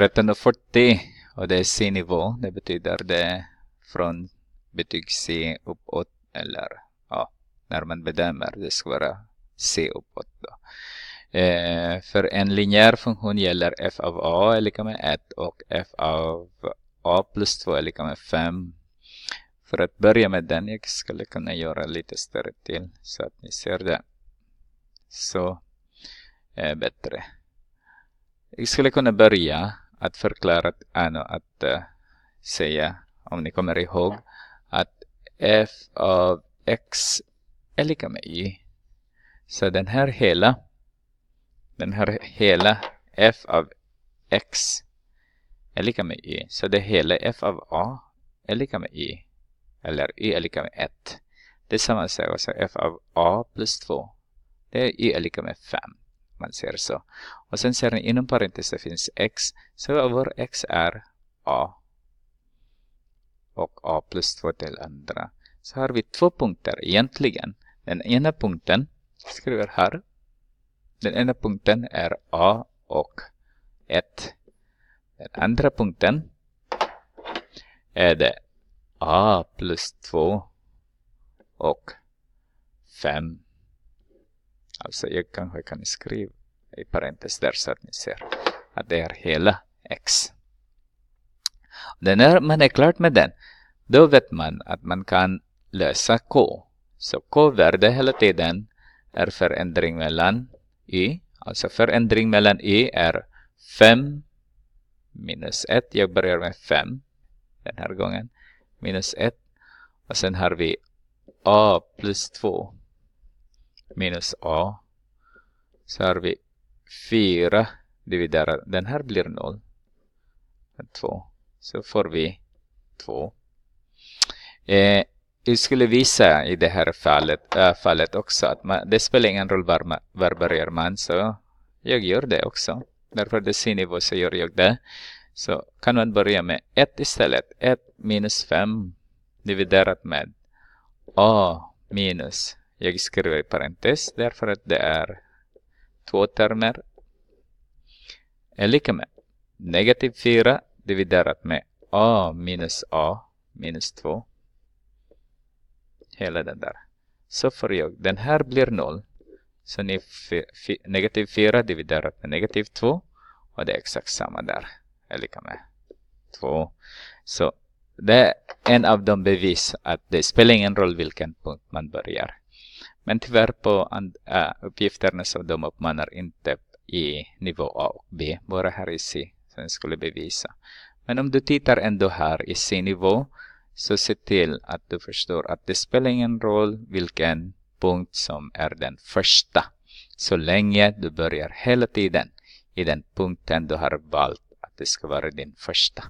1340 och det är C-nivå. Det betyder det från betyg C uppåt eller ja, när man bedömer det ska vara C uppåt. Då. Eh, för en linjär funktion gäller f av a är lika med 1 och f av a plus 2 är lika med 5. För att börja med den, jag skulle kunna göra lite större till så att ni ser det. Så, eh, bättre. Jag skulle kunna börja att förklara, äh, att äh, säga, om ni kommer ihåg, att f av x är lika med y. Så den här hela, den här hela f av x är lika med y. Så det hela f av a är lika med y. Eller y är lika med 1. Det är samma sak, alltså f av a plus 2. Det är y är lika med 5. Man ser så. Och sen ser ni inom parentes det finns x. Så vår x är a. Och a plus 2 till andra. Så har vi två punkter egentligen. Den ena punkten skriver här. Den ena punkten är a och 1. Den andra punkten är det a plus 2 och 5 Alltså jag kanske kan skriva i parentes där så att ni ser att det är hela x. Och när man är klart med den, då vet man att man kan lösa k. Så k-värde hela tiden är förändring mellan y. Alltså förändring mellan y är 5 minus 1. Jag börjar med 5 den här gången. Minus 1. Och sen har vi a plus 2 minus a. Så har vi 4 dividerat. Den här blir 0. 2. Så får vi 2. Eh, jag skulle visa i det här fallet, äh, fallet också att man, det spelar ingen roll var, var börjar man. Så jag gör det också. Därför det C-nivå så gör jag det. Så kan man börja med 1 istället. 1 minus 5 dividerat med A minus jag skriver i parentes därför att det är två termer är lika med negativ 4 dividerat med a minus a minus 2. Hela den där. Så får jag, den här blir noll. Så ni negativ 4 dividerat med negativ 2 och det är exakt samma där. Är lika med 2. Så det är en av de bevis att det spelar ingen roll vilken punkt man börjar. Men tyvärr på and, äh, uppgifterna så de uppmanar inte i nivå A och B, bara här i C, som skulle bevisa. Men om du tittar ändå här i C-nivå så se till att du förstår att det spelar ingen roll vilken punkt som är den första. Så länge du börjar hela tiden i den punkten du har valt att det ska vara din första.